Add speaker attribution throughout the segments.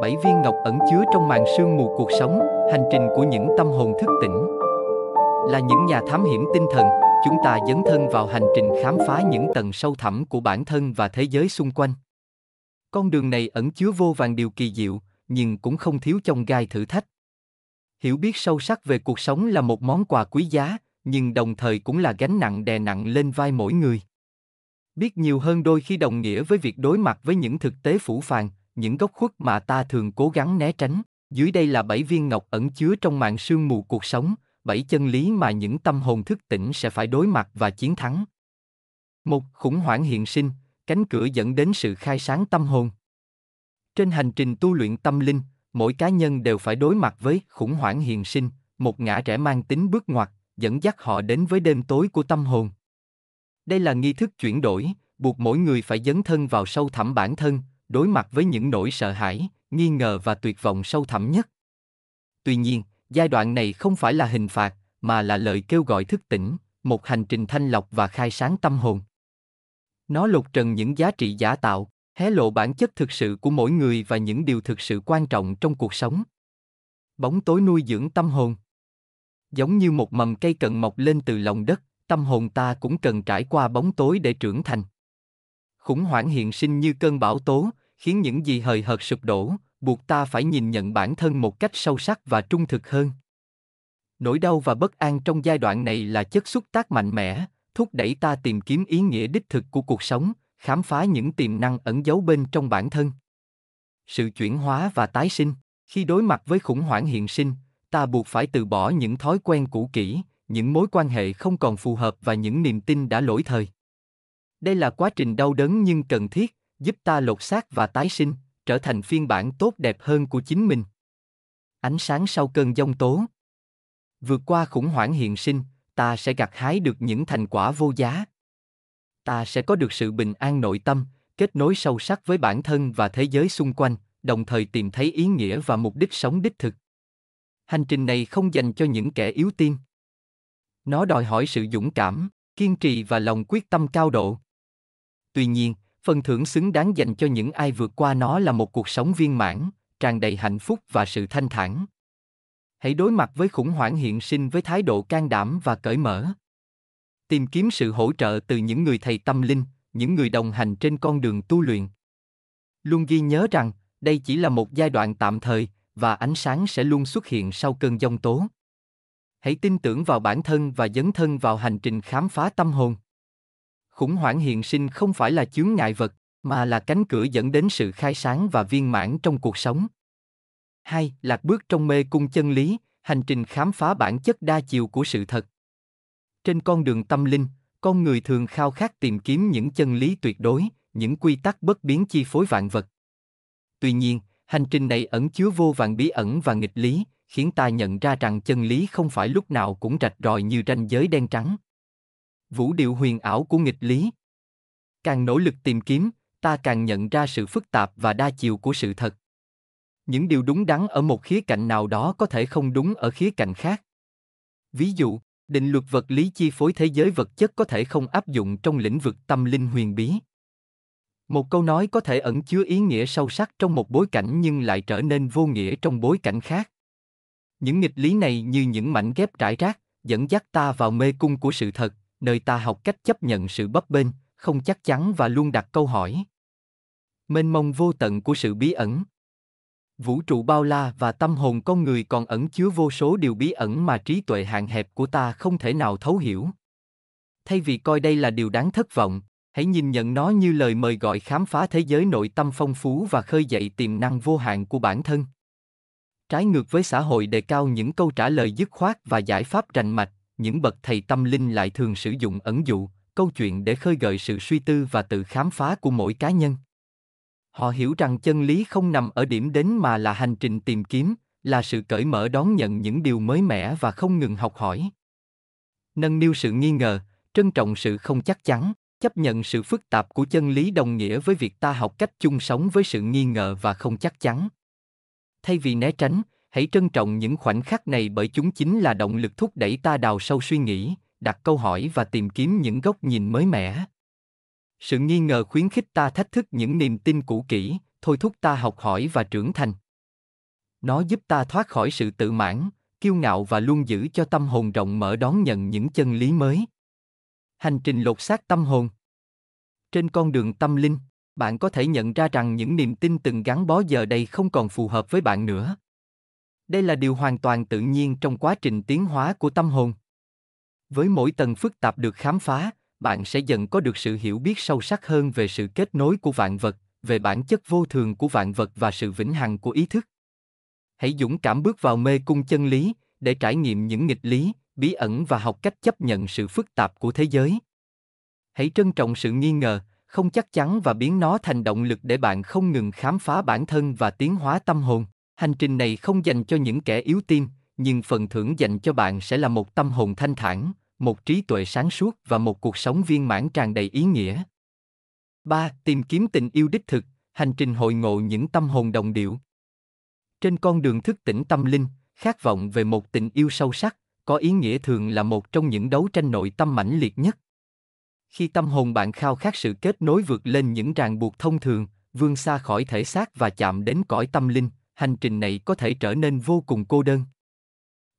Speaker 1: bảy viên ngọc ẩn chứa trong màn sương mù cuộc sống, hành trình của những tâm hồn thức tỉnh. Là những nhà thám hiểm tinh thần, chúng ta dấn thân vào hành trình khám phá những tầng sâu thẳm của bản thân và thế giới xung quanh. Con đường này ẩn chứa vô vàng điều kỳ diệu, nhưng cũng không thiếu trong gai thử thách. Hiểu biết sâu sắc về cuộc sống là một món quà quý giá, nhưng đồng thời cũng là gánh nặng đè nặng lên vai mỗi người. Biết nhiều hơn đôi khi đồng nghĩa với việc đối mặt với những thực tế phủ phàng, những góc khuất mà ta thường cố gắng né tránh. Dưới đây là bảy viên ngọc ẩn chứa trong mạng sương mù cuộc sống, bảy chân lý mà những tâm hồn thức tỉnh sẽ phải đối mặt và chiến thắng. Một khủng hoảng hiện sinh, cánh cửa dẫn đến sự khai sáng tâm hồn. Trên hành trình tu luyện tâm linh, mỗi cá nhân đều phải đối mặt với khủng hoảng hiện sinh, một ngã rẽ mang tính bước ngoặt, dẫn dắt họ đến với đêm tối của tâm hồn. Đây là nghi thức chuyển đổi, buộc mỗi người phải dấn thân vào sâu thẳm bản thân, đối mặt với những nỗi sợ hãi, nghi ngờ và tuyệt vọng sâu thẳm nhất. Tuy nhiên, giai đoạn này không phải là hình phạt, mà là lời kêu gọi thức tỉnh, một hành trình thanh lọc và khai sáng tâm hồn. Nó lột trần những giá trị giả tạo, hé lộ bản chất thực sự của mỗi người và những điều thực sự quan trọng trong cuộc sống. Bóng tối nuôi dưỡng tâm hồn. Giống như một mầm cây cần mọc lên từ lòng đất, tâm hồn ta cũng cần trải qua bóng tối để trưởng thành khủng hoảng hiện sinh như cơn bão tố, khiến những gì hời hợt sụp đổ, buộc ta phải nhìn nhận bản thân một cách sâu sắc và trung thực hơn. Nỗi đau và bất an trong giai đoạn này là chất xúc tác mạnh mẽ, thúc đẩy ta tìm kiếm ý nghĩa đích thực của cuộc sống, khám phá những tiềm năng ẩn giấu bên trong bản thân. Sự chuyển hóa và tái sinh, khi đối mặt với khủng hoảng hiện sinh, ta buộc phải từ bỏ những thói quen cũ kỹ, những mối quan hệ không còn phù hợp và những niềm tin đã lỗi thời. Đây là quá trình đau đớn nhưng cần thiết, giúp ta lột xác và tái sinh, trở thành phiên bản tốt đẹp hơn của chính mình. Ánh sáng sau cơn giông tố. Vượt qua khủng hoảng hiện sinh, ta sẽ gặt hái được những thành quả vô giá. Ta sẽ có được sự bình an nội tâm, kết nối sâu sắc với bản thân và thế giới xung quanh, đồng thời tìm thấy ý nghĩa và mục đích sống đích thực. Hành trình này không dành cho những kẻ yếu tim. Nó đòi hỏi sự dũng cảm, kiên trì và lòng quyết tâm cao độ, Tuy nhiên, phần thưởng xứng đáng dành cho những ai vượt qua nó là một cuộc sống viên mãn, tràn đầy hạnh phúc và sự thanh thản. Hãy đối mặt với khủng hoảng hiện sinh với thái độ can đảm và cởi mở. Tìm kiếm sự hỗ trợ từ những người thầy tâm linh, những người đồng hành trên con đường tu luyện. Luôn ghi nhớ rằng, đây chỉ là một giai đoạn tạm thời và ánh sáng sẽ luôn xuất hiện sau cơn giông tố. Hãy tin tưởng vào bản thân và dấn thân vào hành trình khám phá tâm hồn khủng hoảng hiện sinh không phải là chướng ngại vật mà là cánh cửa dẫn đến sự khai sáng và viên mãn trong cuộc sống hai lạc bước trong mê cung chân lý hành trình khám phá bản chất đa chiều của sự thật trên con đường tâm linh con người thường khao khát tìm kiếm những chân lý tuyệt đối những quy tắc bất biến chi phối vạn vật tuy nhiên hành trình này ẩn chứa vô vàn bí ẩn và nghịch lý khiến ta nhận ra rằng chân lý không phải lúc nào cũng rạch ròi như ranh giới đen trắng vũ điệu huyền ảo của nghịch lý. Càng nỗ lực tìm kiếm, ta càng nhận ra sự phức tạp và đa chiều của sự thật. Những điều đúng đắn ở một khía cạnh nào đó có thể không đúng ở khía cạnh khác. Ví dụ, định luật vật lý chi phối thế giới vật chất có thể không áp dụng trong lĩnh vực tâm linh huyền bí. Một câu nói có thể ẩn chứa ý nghĩa sâu sắc trong một bối cảnh nhưng lại trở nên vô nghĩa trong bối cảnh khác. Những nghịch lý này như những mảnh ghép trải rác, dẫn dắt ta vào mê cung của sự thật, nơi ta học cách chấp nhận sự bấp bênh, không chắc chắn và luôn đặt câu hỏi. Mênh mông vô tận của sự bí ẩn. Vũ trụ bao la và tâm hồn con người còn ẩn chứa vô số điều bí ẩn mà trí tuệ hạn hẹp của ta không thể nào thấu hiểu. Thay vì coi đây là điều đáng thất vọng, hãy nhìn nhận nó như lời mời gọi khám phá thế giới nội tâm phong phú và khơi dậy tiềm năng vô hạn của bản thân. Trái ngược với xã hội đề cao những câu trả lời dứt khoát và giải pháp rành mạch, những bậc thầy tâm linh lại thường sử dụng ẩn dụ câu chuyện để khơi gợi sự suy tư và tự khám phá của mỗi cá nhân họ hiểu rằng chân lý không nằm ở điểm đến mà là hành trình tìm kiếm là sự cởi mở đón nhận những điều mới mẻ và không ngừng học hỏi nâng niu sự nghi ngờ trân trọng sự không chắc chắn chấp nhận sự phức tạp của chân lý đồng nghĩa với việc ta học cách chung sống với sự nghi ngờ và không chắc chắn thay vì né tránh hãy trân trọng những khoảnh khắc này bởi chúng chính là động lực thúc đẩy ta đào sâu suy nghĩ đặt câu hỏi và tìm kiếm những góc nhìn mới mẻ sự nghi ngờ khuyến khích ta thách thức những niềm tin cũ kỹ thôi thúc ta học hỏi và trưởng thành nó giúp ta thoát khỏi sự tự mãn kiêu ngạo và luôn giữ cho tâm hồn rộng mở đón nhận những chân lý mới hành trình lột xác tâm hồn trên con đường tâm linh bạn có thể nhận ra rằng những niềm tin từng gắn bó giờ đây không còn phù hợp với bạn nữa đây là điều hoàn toàn tự nhiên trong quá trình tiến hóa của tâm hồn với mỗi tầng phức tạp được khám phá bạn sẽ dần có được sự hiểu biết sâu sắc hơn về sự kết nối của vạn vật về bản chất vô thường của vạn vật và sự vĩnh hằng của ý thức hãy dũng cảm bước vào mê cung chân lý để trải nghiệm những nghịch lý bí ẩn và học cách chấp nhận sự phức tạp của thế giới hãy trân trọng sự nghi ngờ không chắc chắn và biến nó thành động lực để bạn không ngừng khám phá bản thân và tiến hóa tâm hồn Hành trình này không dành cho những kẻ yếu tim, nhưng phần thưởng dành cho bạn sẽ là một tâm hồn thanh thản, một trí tuệ sáng suốt và một cuộc sống viên mãn tràn đầy ý nghĩa. 3. Tìm kiếm tình yêu đích thực, hành trình hội ngộ những tâm hồn đồng điệu. Trên con đường thức tỉnh tâm linh, khát vọng về một tình yêu sâu sắc, có ý nghĩa thường là một trong những đấu tranh nội tâm mãnh liệt nhất. Khi tâm hồn bạn khao khát sự kết nối vượt lên những ràng buộc thông thường, vươn xa khỏi thể xác và chạm đến cõi tâm linh, hành trình này có thể trở nên vô cùng cô đơn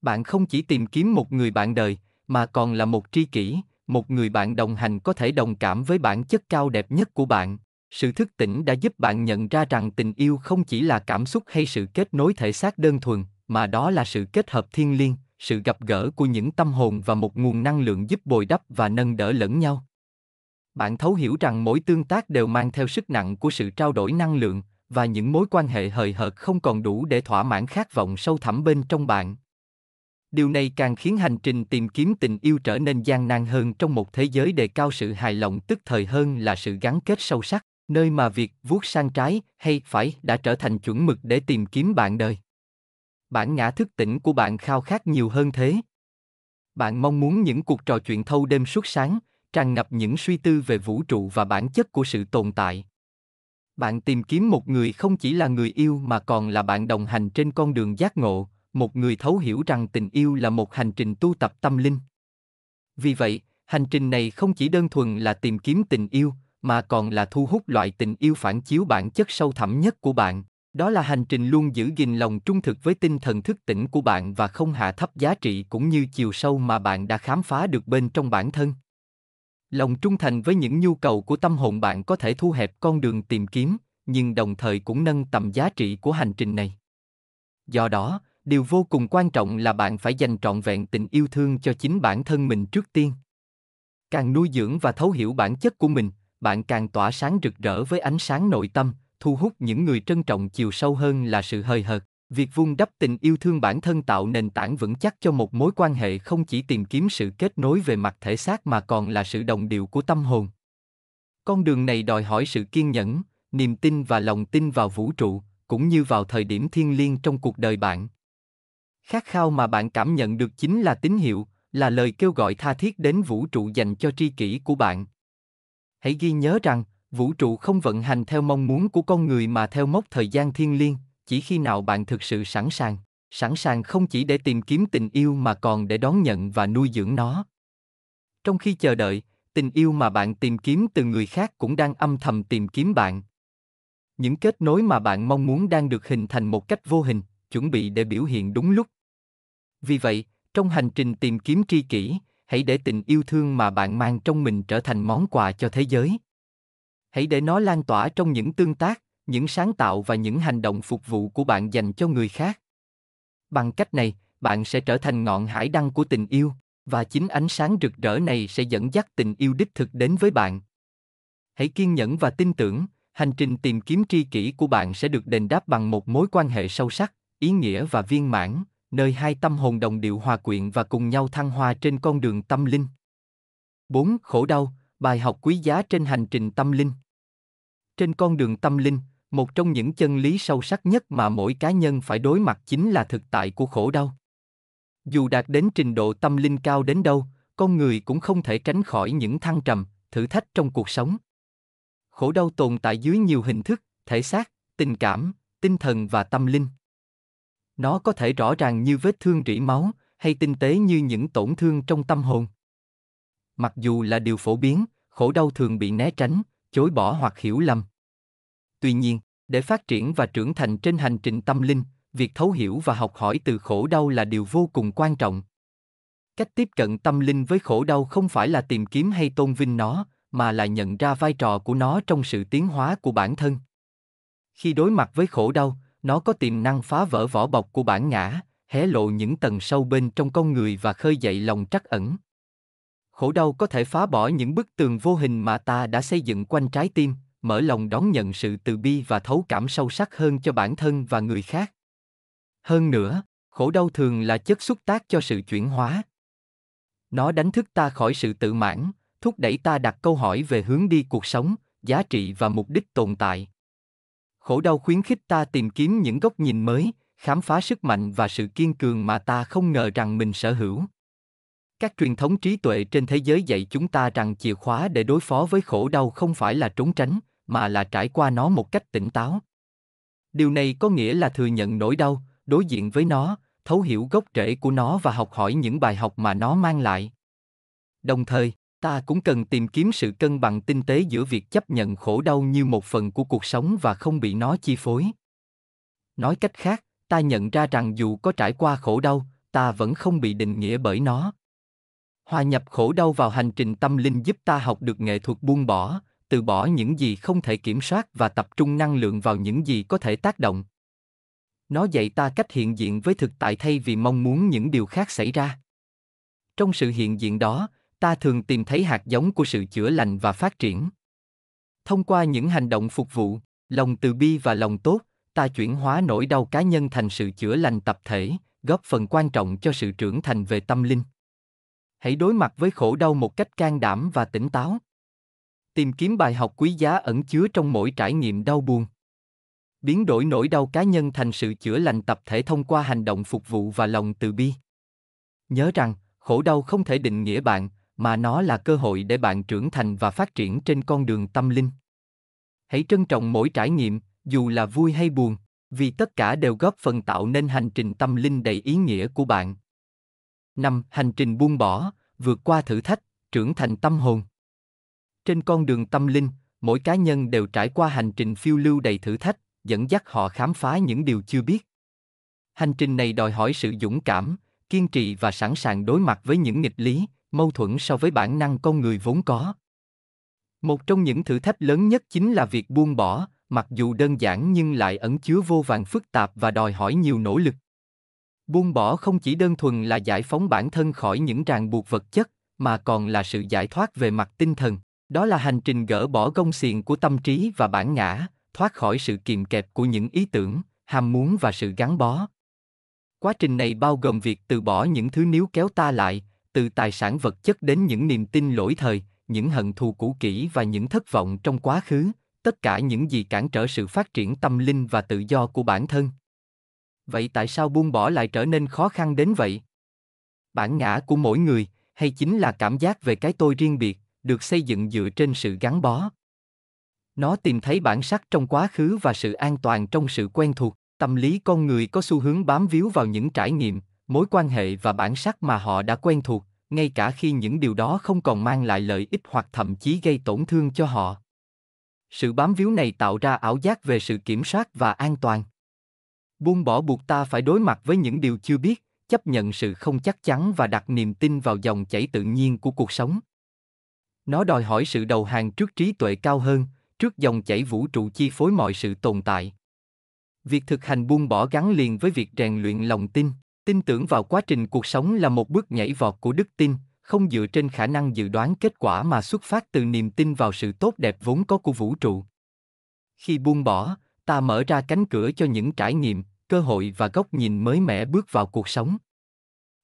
Speaker 1: bạn không chỉ tìm kiếm một người bạn đời mà còn là một tri kỷ một người bạn đồng hành có thể đồng cảm với bản chất cao đẹp nhất của bạn sự thức tỉnh đã giúp bạn nhận ra rằng tình yêu không chỉ là cảm xúc hay sự kết nối thể xác đơn thuần mà đó là sự kết hợp thiên liêng sự gặp gỡ của những tâm hồn và một nguồn năng lượng giúp bồi đắp và nâng đỡ lẫn nhau bạn thấu hiểu rằng mỗi tương tác đều mang theo sức nặng của sự trao đổi năng lượng và những mối quan hệ hời hợt không còn đủ để thỏa mãn khát vọng sâu thẳm bên trong bạn điều này càng khiến hành trình tìm kiếm tình yêu trở nên gian nan hơn trong một thế giới đề cao sự hài lòng tức thời hơn là sự gắn kết sâu sắc nơi mà việc vuốt sang trái hay phải đã trở thành chuẩn mực để tìm kiếm bạn đời bản ngã thức tỉnh của bạn khao khát nhiều hơn thế bạn mong muốn những cuộc trò chuyện thâu đêm suốt sáng tràn ngập những suy tư về vũ trụ và bản chất của sự tồn tại bạn tìm kiếm một người không chỉ là người yêu mà còn là bạn đồng hành trên con đường giác ngộ một người thấu hiểu rằng tình yêu là một hành trình tu tập tâm linh vì vậy hành trình này không chỉ đơn thuần là tìm kiếm tình yêu mà còn là thu hút loại tình yêu phản chiếu bản chất sâu thẳm nhất của bạn đó là hành trình luôn giữ gìn lòng trung thực với tinh thần thức tỉnh của bạn và không hạ thấp giá trị cũng như chiều sâu mà bạn đã khám phá được bên trong bản thân lòng trung thành với những nhu cầu của tâm hồn bạn có thể thu hẹp con đường tìm kiếm nhưng đồng thời cũng nâng tầm giá trị của hành trình này do đó điều vô cùng quan trọng là bạn phải dành trọn vẹn tình yêu thương cho chính bản thân mình trước tiên càng nuôi dưỡng và thấu hiểu bản chất của mình bạn càng tỏa sáng rực rỡ với ánh sáng nội tâm thu hút những người trân trọng chiều sâu hơn là sự hời hợt việc vun đắp tình yêu thương bản thân tạo nền tảng vững chắc cho một mối quan hệ không chỉ tìm kiếm sự kết nối về mặt thể xác mà còn là sự đồng điệu của tâm hồn con đường này đòi hỏi sự kiên nhẫn niềm tin và lòng tin vào vũ trụ cũng như vào thời điểm thiêng liêng trong cuộc đời bạn khát khao mà bạn cảm nhận được chính là tín hiệu là lời kêu gọi tha thiết đến vũ trụ dành cho tri kỷ của bạn hãy ghi nhớ rằng vũ trụ không vận hành theo mong muốn của con người mà theo mốc thời gian thiên liêng chỉ khi nào bạn thực sự sẵn sàng sẵn sàng không chỉ để tìm kiếm tình yêu mà còn để đón nhận và nuôi dưỡng nó trong khi chờ đợi tình yêu mà bạn tìm kiếm từ người khác cũng đang âm thầm tìm kiếm bạn những kết nối mà bạn mong muốn đang được hình thành một cách vô hình chuẩn bị để biểu hiện đúng lúc vì vậy trong hành trình tìm kiếm tri kỷ hãy để tình yêu thương mà bạn mang trong mình trở thành món quà cho thế giới hãy để nó lan tỏa trong những tương tác những sáng tạo và những hành động phục vụ của bạn dành cho người khác bằng cách này bạn sẽ trở thành ngọn hải đăng của tình yêu và chính ánh sáng rực rỡ này sẽ dẫn dắt tình yêu đích thực đến với bạn hãy kiên nhẫn và tin tưởng hành trình tìm kiếm tri kỷ của bạn sẽ được đền đáp bằng một mối quan hệ sâu sắc ý nghĩa và viên mãn nơi hai tâm hồn đồng điệu hòa quyện và cùng nhau thăng hoa trên con đường tâm linh 4. Khổ đau, bài học quý giá trên hành trình tâm linh. Trên con đường tâm linh, một trong những chân lý sâu sắc nhất mà mỗi cá nhân phải đối mặt chính là thực tại của khổ đau dù đạt đến trình độ tâm linh cao đến đâu con người cũng không thể tránh khỏi những thăng trầm thử thách trong cuộc sống khổ đau tồn tại dưới nhiều hình thức thể xác tình cảm tinh thần và tâm linh nó có thể rõ ràng như vết thương rỉ máu hay tinh tế như những tổn thương trong tâm hồn mặc dù là điều phổ biến khổ đau thường bị né tránh chối bỏ hoặc hiểu lầm tuy nhiên để phát triển và trưởng thành trên hành trình tâm linh việc thấu hiểu và học hỏi từ khổ đau là điều vô cùng quan trọng cách tiếp cận tâm linh với khổ đau không phải là tìm kiếm hay tôn vinh nó mà là nhận ra vai trò của nó trong sự tiến hóa của bản thân khi đối mặt với khổ đau nó có tiềm năng phá vỡ vỏ bọc của bản ngã hé lộ những tầng sâu bên trong con người và khơi dậy lòng trắc ẩn khổ đau có thể phá bỏ những bức tường vô hình mà ta đã xây dựng quanh trái tim mở lòng đón nhận sự từ bi và thấu cảm sâu sắc hơn cho bản thân và người khác. Hơn nữa, khổ đau thường là chất xúc tác cho sự chuyển hóa. Nó đánh thức ta khỏi sự tự mãn, thúc đẩy ta đặt câu hỏi về hướng đi cuộc sống, giá trị và mục đích tồn tại. Khổ đau khuyến khích ta tìm kiếm những góc nhìn mới, khám phá sức mạnh và sự kiên cường mà ta không ngờ rằng mình sở hữu các truyền thống trí tuệ trên thế giới dạy chúng ta rằng chìa khóa để đối phó với khổ đau không phải là trốn tránh mà là trải qua nó một cách tỉnh táo điều này có nghĩa là thừa nhận nỗi đau đối diện với nó thấu hiểu gốc rễ của nó và học hỏi những bài học mà nó mang lại đồng thời ta cũng cần tìm kiếm sự cân bằng tinh tế giữa việc chấp nhận khổ đau như một phần của cuộc sống và không bị nó chi phối nói cách khác ta nhận ra rằng dù có trải qua khổ đau ta vẫn không bị định nghĩa bởi nó hòa nhập khổ đau vào hành trình tâm linh giúp ta học được nghệ thuật buông bỏ từ bỏ những gì không thể kiểm soát và tập trung năng lượng vào những gì có thể tác động nó dạy ta cách hiện diện với thực tại thay vì mong muốn những điều khác xảy ra trong sự hiện diện đó ta thường tìm thấy hạt giống của sự chữa lành và phát triển thông qua những hành động phục vụ lòng từ bi và lòng tốt ta chuyển hóa nỗi đau cá nhân thành sự chữa lành tập thể góp phần quan trọng cho sự trưởng thành về tâm linh hãy đối mặt với khổ đau một cách can đảm và tỉnh táo tìm kiếm bài học quý giá ẩn chứa trong mỗi trải nghiệm đau buồn biến đổi nỗi đau cá nhân thành sự chữa lành tập thể thông qua hành động phục vụ và lòng từ bi nhớ rằng khổ đau không thể định nghĩa bạn mà nó là cơ hội để bạn trưởng thành và phát triển trên con đường tâm linh hãy trân trọng mỗi trải nghiệm dù là vui hay buồn vì tất cả đều góp phần tạo nên hành trình tâm linh đầy ý nghĩa của bạn. năm, Hành trình buông bỏ, vượt qua thử thách, trưởng thành tâm hồn. Trên con đường tâm linh, mỗi cá nhân đều trải qua hành trình phiêu lưu đầy thử thách, dẫn dắt họ khám phá những điều chưa biết. Hành trình này đòi hỏi sự dũng cảm, kiên trì và sẵn sàng đối mặt với những nghịch lý, mâu thuẫn so với bản năng con người vốn có. Một trong những thử thách lớn nhất chính là việc buông bỏ, mặc dù đơn giản nhưng lại ẩn chứa vô vàng phức tạp và đòi hỏi nhiều nỗ lực. Buông bỏ không chỉ đơn thuần là giải phóng bản thân khỏi những ràng buộc vật chất, mà còn là sự giải thoát về mặt tinh thần. Đó là hành trình gỡ bỏ gông xiềng của tâm trí và bản ngã, thoát khỏi sự kiềm kẹp của những ý tưởng, ham muốn và sự gắn bó. Quá trình này bao gồm việc từ bỏ những thứ níu kéo ta lại, từ tài sản vật chất đến những niềm tin lỗi thời, những hận thù cũ kỹ và những thất vọng trong quá khứ, tất cả những gì cản trở sự phát triển tâm linh và tự do của bản thân. Vậy tại sao buông bỏ lại trở nên khó khăn đến vậy? Bản ngã của mỗi người hay chính là cảm giác về cái tôi riêng biệt, được xây dựng dựa trên sự gắn bó nó tìm thấy bản sắc trong quá khứ và sự an toàn trong sự quen thuộc tâm lý con người có xu hướng bám víu vào những trải nghiệm mối quan hệ và bản sắc mà họ đã quen thuộc ngay cả khi những điều đó không còn mang lại lợi ích hoặc thậm chí gây tổn thương cho họ sự bám víu này tạo ra ảo giác về sự kiểm soát và an toàn buông bỏ buộc ta phải đối mặt với những điều chưa biết chấp nhận sự không chắc chắn và đặt niềm tin vào dòng chảy tự nhiên của cuộc sống nó đòi hỏi sự đầu hàng trước trí tuệ cao hơn, trước dòng chảy vũ trụ chi phối mọi sự tồn tại. Việc thực hành buông bỏ gắn liền với việc rèn luyện lòng tin, tin tưởng vào quá trình cuộc sống là một bước nhảy vọt của đức tin, không dựa trên khả năng dự đoán kết quả mà xuất phát từ niềm tin vào sự tốt đẹp vốn có của vũ trụ. Khi buông bỏ, ta mở ra cánh cửa cho những trải nghiệm, cơ hội và góc nhìn mới mẻ bước vào cuộc sống.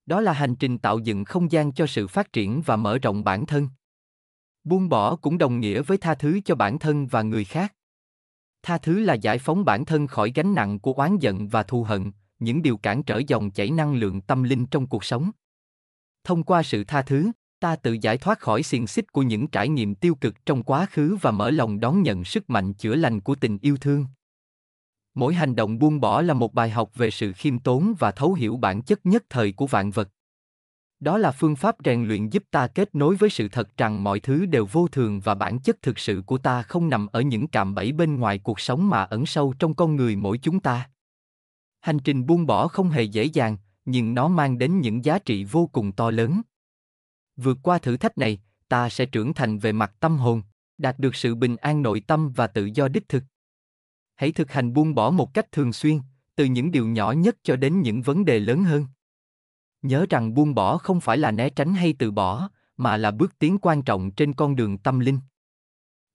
Speaker 1: Đó là hành trình tạo dựng không gian cho sự phát triển và mở rộng bản thân buông bỏ cũng đồng nghĩa với tha thứ cho bản thân và người khác tha thứ là giải phóng bản thân khỏi gánh nặng của oán giận và thù hận những điều cản trở dòng chảy năng lượng tâm linh trong cuộc sống thông qua sự tha thứ ta tự giải thoát khỏi xiềng xích của những trải nghiệm tiêu cực trong quá khứ và mở lòng đón nhận sức mạnh chữa lành của tình yêu thương mỗi hành động buông bỏ là một bài học về sự khiêm tốn và thấu hiểu bản chất nhất thời của vạn vật đó là phương pháp rèn luyện giúp ta kết nối với sự thật rằng mọi thứ đều vô thường và bản chất thực sự của ta không nằm ở những cạm bẫy bên ngoài cuộc sống mà ẩn sâu trong con người mỗi chúng ta hành trình buông bỏ không hề dễ dàng nhưng nó mang đến những giá trị vô cùng to lớn vượt qua thử thách này ta sẽ trưởng thành về mặt tâm hồn đạt được sự bình an nội tâm và tự do đích thực hãy thực hành buông bỏ một cách thường xuyên từ những điều nhỏ nhất cho đến những vấn đề lớn hơn Nhớ rằng buông bỏ không phải là né tránh hay từ bỏ, mà là bước tiến quan trọng trên con đường tâm linh.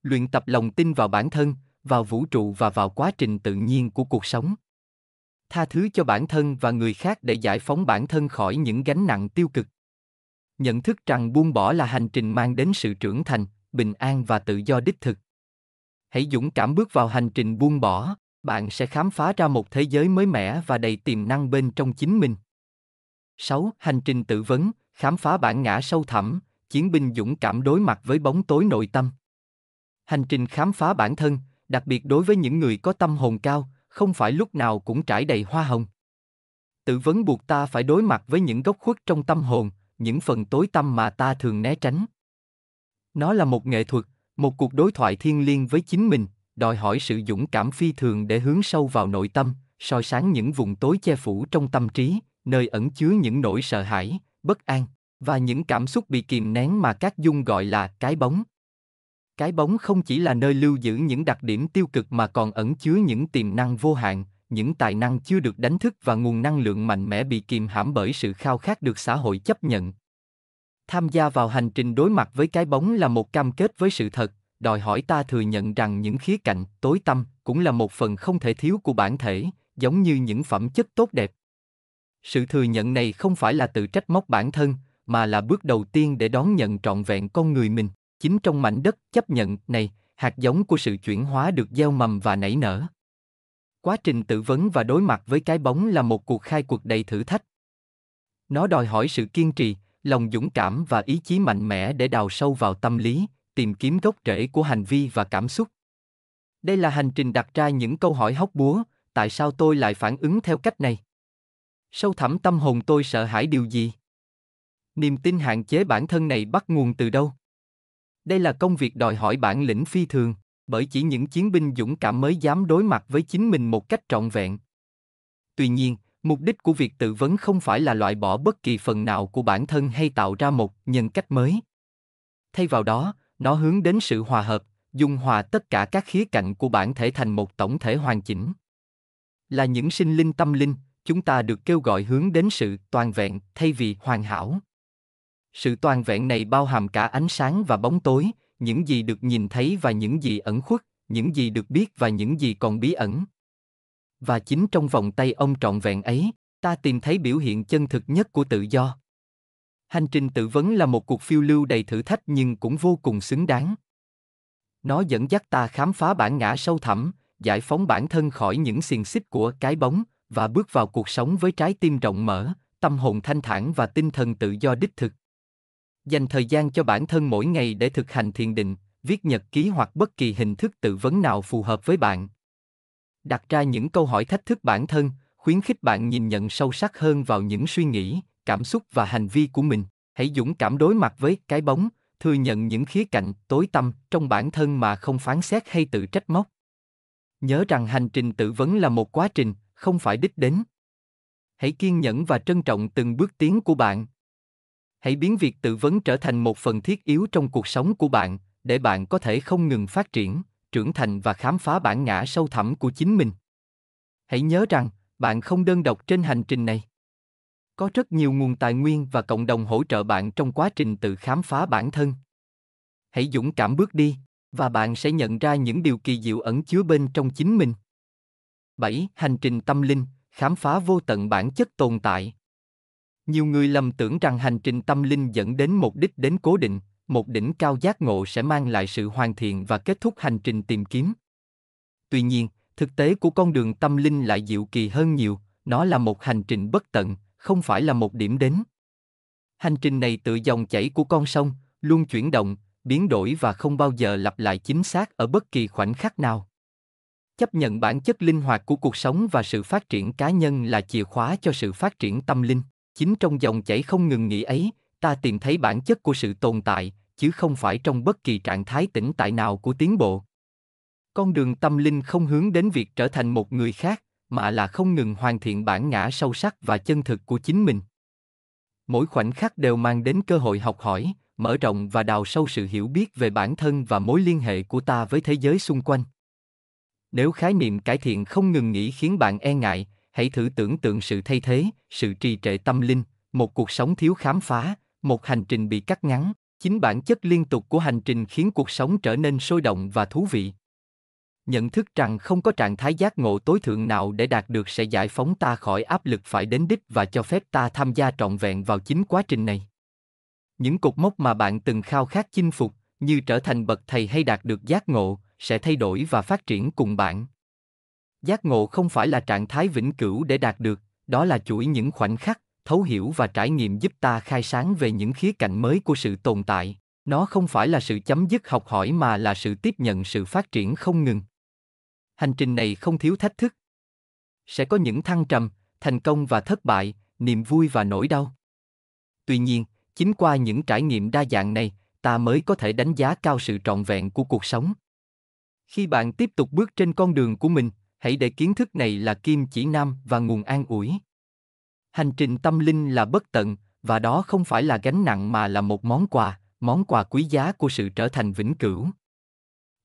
Speaker 1: Luyện tập lòng tin vào bản thân, vào vũ trụ và vào quá trình tự nhiên của cuộc sống. Tha thứ cho bản thân và người khác để giải phóng bản thân khỏi những gánh nặng tiêu cực. Nhận thức rằng buông bỏ là hành trình mang đến sự trưởng thành, bình an và tự do đích thực. Hãy dũng cảm bước vào hành trình buông bỏ, bạn sẽ khám phá ra một thế giới mới mẻ và đầy tiềm năng bên trong chính mình. 6. Hành trình tự vấn, khám phá bản ngã sâu thẳm, chiến binh dũng cảm đối mặt với bóng tối nội tâm. Hành trình khám phá bản thân, đặc biệt đối với những người có tâm hồn cao, không phải lúc nào cũng trải đầy hoa hồng. Tự vấn buộc ta phải đối mặt với những góc khuất trong tâm hồn, những phần tối tâm mà ta thường né tránh. Nó là một nghệ thuật, một cuộc đối thoại thiêng liêng với chính mình, đòi hỏi sự dũng cảm phi thường để hướng sâu vào nội tâm, soi sáng những vùng tối che phủ trong tâm trí, nơi ẩn chứa những nỗi sợ hãi, bất an và những cảm xúc bị kìm nén mà các dung gọi là cái bóng. Cái bóng không chỉ là nơi lưu giữ những đặc điểm tiêu cực mà còn ẩn chứa những tiềm năng vô hạn, những tài năng chưa được đánh thức và nguồn năng lượng mạnh mẽ bị kìm hãm bởi sự khao khát được xã hội chấp nhận. Tham gia vào hành trình đối mặt với cái bóng là một cam kết với sự thật, đòi hỏi ta thừa nhận rằng những khía cạnh tối tăm cũng là một phần không thể thiếu của bản thể, giống như những phẩm chất tốt đẹp sự thừa nhận này không phải là tự trách móc bản thân mà là bước đầu tiên để đón nhận trọn vẹn con người mình chính trong mảnh đất chấp nhận này hạt giống của sự chuyển hóa được gieo mầm và nảy nở quá trình tự vấn và đối mặt với cái bóng là một cuộc khai cuộc đầy thử thách nó đòi hỏi sự kiên trì lòng dũng cảm và ý chí mạnh mẽ để đào sâu vào tâm lý tìm kiếm gốc rễ của hành vi và cảm xúc đây là hành trình đặt ra những câu hỏi hóc búa tại sao tôi lại phản ứng theo cách này sâu thẳm tâm hồn tôi sợ hãi điều gì niềm tin hạn chế bản thân này bắt nguồn từ đâu đây là công việc đòi hỏi bản lĩnh phi thường bởi chỉ những chiến binh dũng cảm mới dám đối mặt với chính mình một cách trọn vẹn tuy nhiên mục đích của việc tự vấn không phải là loại bỏ bất kỳ phần nào của bản thân hay tạo ra một nhân cách mới thay vào đó nó hướng đến sự hòa hợp dung hòa tất cả các khía cạnh của bản thể thành một tổng thể hoàn chỉnh là những sinh linh tâm linh chúng ta được kêu gọi hướng đến sự toàn vẹn thay vì hoàn hảo sự toàn vẹn này bao hàm cả ánh sáng và bóng tối những gì được nhìn thấy và những gì ẩn khuất những gì được biết và những gì còn bí ẩn và chính trong vòng tay ông trọn vẹn ấy ta tìm thấy biểu hiện chân thực nhất của tự do hành trình tự vấn là một cuộc phiêu lưu đầy thử thách nhưng cũng vô cùng xứng đáng nó dẫn dắt ta khám phá bản ngã sâu thẳm giải phóng bản thân khỏi những xiềng xích của cái bóng và bước vào cuộc sống với trái tim rộng mở, tâm hồn thanh thản và tinh thần tự do đích thực. Dành thời gian cho bản thân mỗi ngày để thực hành thiền định, viết nhật ký hoặc bất kỳ hình thức tự vấn nào phù hợp với bạn. Đặt ra những câu hỏi thách thức bản thân, khuyến khích bạn nhìn nhận sâu sắc hơn vào những suy nghĩ, cảm xúc và hành vi của mình. Hãy dũng cảm đối mặt với cái bóng, thừa nhận những khía cạnh tối tăm trong bản thân mà không phán xét hay tự trách móc. Nhớ rằng hành trình tự vấn là một quá trình, không phải đích đến. Hãy kiên nhẫn và trân trọng từng bước tiến của bạn. Hãy biến việc tự vấn trở thành một phần thiết yếu trong cuộc sống của bạn, để bạn có thể không ngừng phát triển, trưởng thành và khám phá bản ngã sâu thẳm của chính mình. Hãy nhớ rằng, bạn không đơn độc trên hành trình này. Có rất nhiều nguồn tài nguyên và cộng đồng hỗ trợ bạn trong quá trình tự khám phá bản thân. Hãy dũng cảm bước đi và bạn sẽ nhận ra những điều kỳ diệu ẩn chứa bên trong chính mình 7. Hành trình tâm linh, khám phá vô tận bản chất tồn tại. Nhiều người lầm tưởng rằng hành trình tâm linh dẫn đến một đích đến cố định, một đỉnh cao giác ngộ sẽ mang lại sự hoàn thiện và kết thúc hành trình tìm kiếm. Tuy nhiên, thực tế của con đường tâm linh lại diệu kỳ hơn nhiều, nó là một hành trình bất tận, không phải là một điểm đến. Hành trình này tự dòng chảy của con sông, luôn chuyển động, biến đổi và không bao giờ lặp lại chính xác ở bất kỳ khoảnh khắc nào chấp nhận bản chất linh hoạt của cuộc sống và sự phát triển cá nhân là chìa khóa cho sự phát triển tâm linh chính trong dòng chảy không ngừng nghỉ ấy ta tìm thấy bản chất của sự tồn tại chứ không phải trong bất kỳ trạng thái tĩnh tại nào của tiến bộ con đường tâm linh không hướng đến việc trở thành một người khác mà là không ngừng hoàn thiện bản ngã sâu sắc và chân thực của chính mình mỗi khoảnh khắc đều mang đến cơ hội học hỏi mở rộng và đào sâu sự hiểu biết về bản thân và mối liên hệ của ta với thế giới xung quanh nếu khái niệm cải thiện không ngừng nghỉ khiến bạn e ngại hãy thử tưởng tượng sự thay thế sự trì trệ tâm linh một cuộc sống thiếu khám phá một hành trình bị cắt ngắn chính bản chất liên tục của hành trình khiến cuộc sống trở nên sôi động và thú vị nhận thức rằng không có trạng thái giác ngộ tối thượng nào để đạt được sẽ giải phóng ta khỏi áp lực phải đến đích và cho phép ta tham gia trọn vẹn vào chính quá trình này những cột mốc mà bạn từng khao khát chinh phục như trở thành bậc thầy hay đạt được giác ngộ sẽ thay đổi và phát triển cùng bạn giác ngộ không phải là trạng thái vĩnh cửu để đạt được đó là chuỗi những khoảnh khắc thấu hiểu và trải nghiệm giúp ta khai sáng về những khía cạnh mới của sự tồn tại nó không phải là sự chấm dứt học hỏi mà là sự tiếp nhận sự phát triển không ngừng hành trình này không thiếu thách thức sẽ có những thăng trầm thành công và thất bại niềm vui và nỗi đau tuy nhiên chính qua những trải nghiệm đa dạng này ta mới có thể đánh giá cao sự trọn vẹn của cuộc sống khi bạn tiếp tục bước trên con đường của mình, hãy để kiến thức này là kim chỉ nam và nguồn an ủi. Hành trình tâm linh là bất tận, và đó không phải là gánh nặng mà là một món quà, món quà quý giá của sự trở thành vĩnh cửu.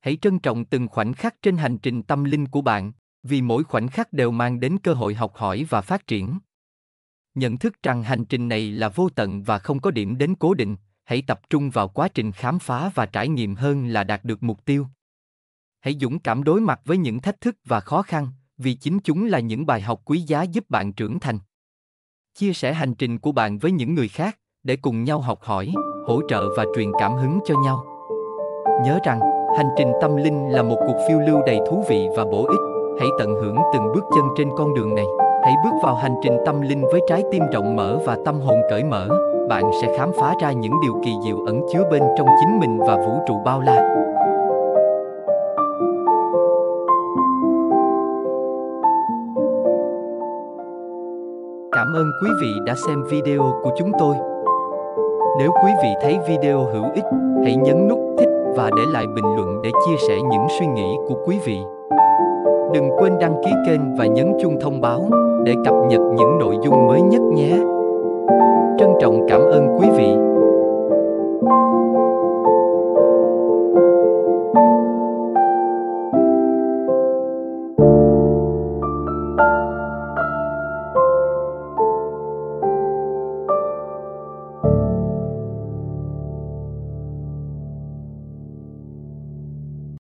Speaker 1: Hãy trân trọng từng khoảnh khắc trên hành trình tâm linh của bạn, vì mỗi khoảnh khắc đều mang đến cơ hội học hỏi và phát triển. Nhận thức rằng hành trình này là vô tận và không có điểm đến cố định, hãy tập trung vào quá trình khám phá và trải nghiệm hơn là đạt được mục tiêu hãy dũng cảm đối mặt với những thách thức và khó khăn vì chính chúng là những bài học quý giá giúp bạn trưởng thành chia sẻ hành trình của bạn với những người khác để cùng nhau học hỏi hỗ trợ và truyền cảm hứng cho nhau nhớ rằng hành trình tâm linh là một cuộc phiêu lưu đầy thú vị và bổ ích hãy tận hưởng từng bước chân trên con đường này hãy bước vào hành trình tâm linh với trái tim rộng mở và tâm hồn cởi mở bạn sẽ khám phá ra những điều kỳ diệu ẩn chứa bên trong chính mình và vũ trụ bao la ơn quý vị đã xem video của chúng tôi. Nếu quý vị thấy video hữu ích, hãy nhấn nút thích và để lại bình luận để chia sẻ những suy nghĩ của quý vị. Đừng quên đăng ký kênh và nhấn chuông thông báo để cập nhật những nội dung mới nhất nhé. Trân trọng cảm ơn quý vị.